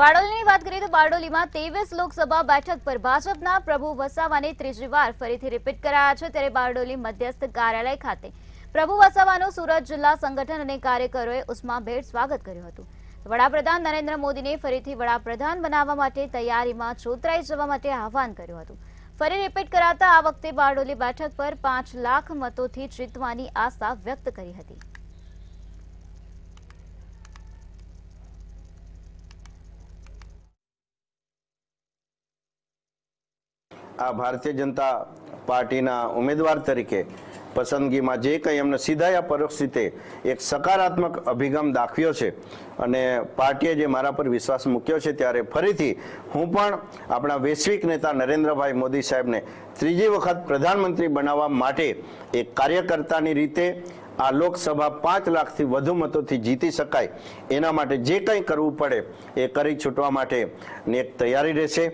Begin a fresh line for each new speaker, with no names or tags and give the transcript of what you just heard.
બારડોલીની વાત કરીએ તો બારડોલીમાં ત્રેવીસ લોકસભા બેઠક પર ભાજપના પ્રભુ વસાવાને ત્રીજી વાર ફરીથી રિપીટ કરાયા છે ત્યારે બારડોલી મધ્યસ્થ કાર્યાલય ખાતે પ્રભુ વસાવાનું સુરત જિલ્લા સંગઠન અને કાર્યકરોએ ભેટ સ્વાગત કર્યું હતું વડાપ્રધાન નરેન્દ્ર મોદીને ફરીથી વડાપ્રધાન બનાવવા માટે તૈયારીમાં જોતરાઈ જવા માટે આહવાન કર્યું હતું ફરી રિપીટ કરાતા આ વખતે બારડોલી બેઠક પર પાંચ લાખ મતોથી જીતવાની આશા વ્યક્ત કરી હતી
આ ભારતીય જનતા પાર્ટીના ઉમેદવાર તરીકે પસંદગીમાં જે કંઈ એમને સીધા યા પરોક્ષ રીતે એક સકારાત્મક અભિગમ દાખવ્યો છે અને પાર્ટીએ જે મારા પર વિશ્વાસ મૂક્યો છે ત્યારે ફરીથી હું પણ આપણા વૈશ્વિક નેતા નરેન્દ્રભાઈ મોદી સાહેબને ત્રીજી વખત પ્રધાનમંત્રી બનાવવા માટે એક કાર્યકર્તાની રીતે આ લોકસભા પાંચ લાખથી વધુ મતોથી જીતી શકાય એના માટે જે કંઈ કરવું પડે
એ કરી છૂટવા માટે એક તૈયારી રહેશે